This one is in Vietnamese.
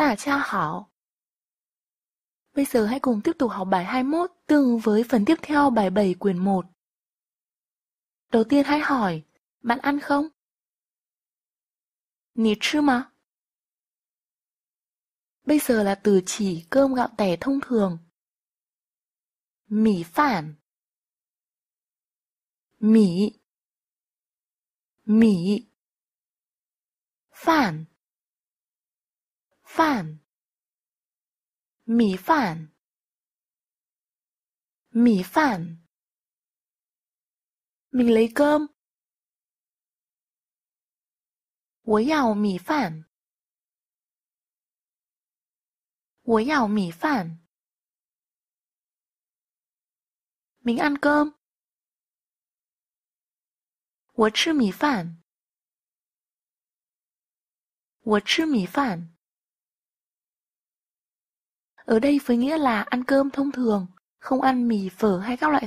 tả cha hảo. Bây giờ hãy cùng tiếp tục học bài 21 tương với phần tiếp theo bài 7 quyển 1. Đầu tiên hãy hỏi, bạn ăn không? Nì chứ mà. Bây giờ là từ chỉ cơm gạo tẻ thông thường. Mì phản. Mì. Mì. Phản 饭，米饭，米饭。米雷哥，我要米饭。我要米饭。我吃米饭。我吃米饭。Ở đây với nghĩa là ăn cơm thông thường, không ăn mì, phở hay các loại